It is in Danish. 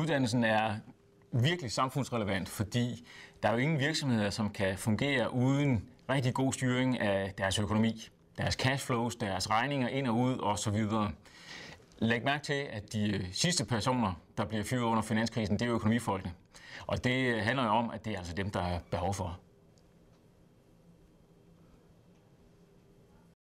uddannelsen er virkelig samfundsrelevant, fordi der er jo ingen virksomheder, som kan fungere uden rigtig god styring af deres økonomi, deres cashflows, deres regninger ind og ud osv. Læg mærke til, at de øh, sidste personer, der bliver fyret under finanskrisen, det er jo økonomifolkene. Og det handler jo om, at det er altså dem, der er behov for.